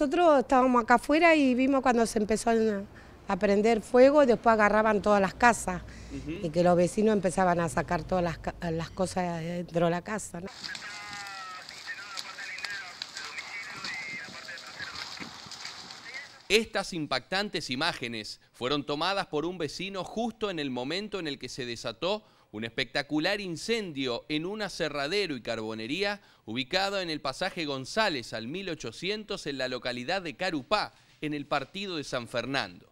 Nosotros estábamos acá afuera y vimos cuando se empezó a prender fuego, después agarraban todas las casas y que los vecinos empezaban a sacar todas las, cosas dentro de la casa. Estas impactantes imágenes fueron tomadas por un vecino justo en el momento en el que se desató un espectacular incendio en un aserradero y carbonería ubicado en el pasaje González al 1800 en la localidad de Carupá, en el partido de San Fernando.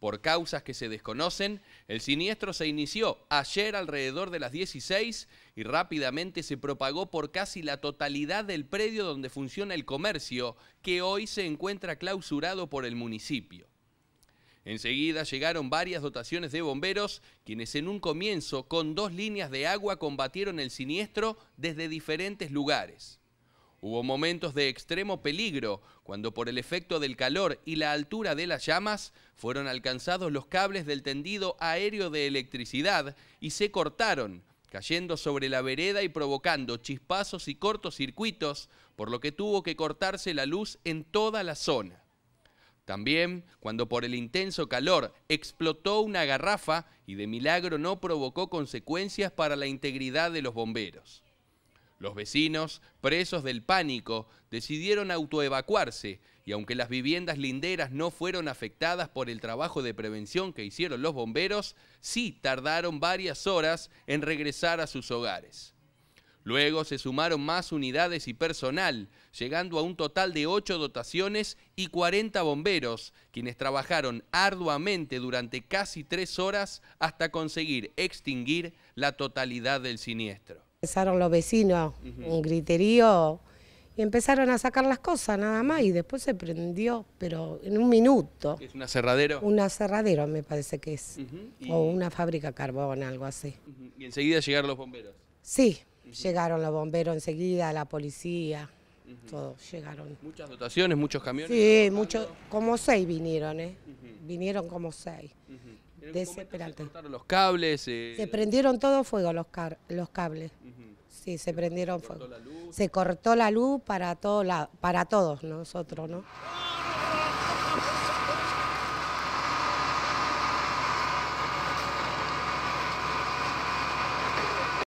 Por causas que se desconocen, el siniestro se inició ayer alrededor de las 16 y rápidamente se propagó por casi la totalidad del predio donde funciona el comercio, que hoy se encuentra clausurado por el municipio. Enseguida llegaron varias dotaciones de bomberos, quienes en un comienzo con dos líneas de agua combatieron el siniestro desde diferentes lugares. Hubo momentos de extremo peligro cuando por el efecto del calor y la altura de las llamas fueron alcanzados los cables del tendido aéreo de electricidad y se cortaron, cayendo sobre la vereda y provocando chispazos y cortos circuitos, por lo que tuvo que cortarse la luz en toda la zona. También cuando por el intenso calor explotó una garrafa y de milagro no provocó consecuencias para la integridad de los bomberos. Los vecinos, presos del pánico, decidieron autoevacuarse y aunque las viviendas linderas no fueron afectadas por el trabajo de prevención que hicieron los bomberos, sí tardaron varias horas en regresar a sus hogares. Luego se sumaron más unidades y personal, llegando a un total de ocho dotaciones y 40 bomberos, quienes trabajaron arduamente durante casi tres horas hasta conseguir extinguir la totalidad del siniestro. Empezaron los vecinos, en un griterío, y empezaron a sacar las cosas nada más, y después se prendió, pero en un minuto. ¿Es una aserradero? Un aserradero me parece que es, o una fábrica carbón, algo así. Y enseguida llegaron los bomberos. Sí, Llegaron los bomberos enseguida, la policía, todos llegaron. Muchas dotaciones, muchos camiones. Sí, muchos, como seis vinieron, ¿eh? Vinieron como seis. Desesperante. los cables. Se prendieron todo fuego los, los cables. Sí, se, prendieron fuego. Se cortó la luz para, todo la para todos nosotros, ¿no?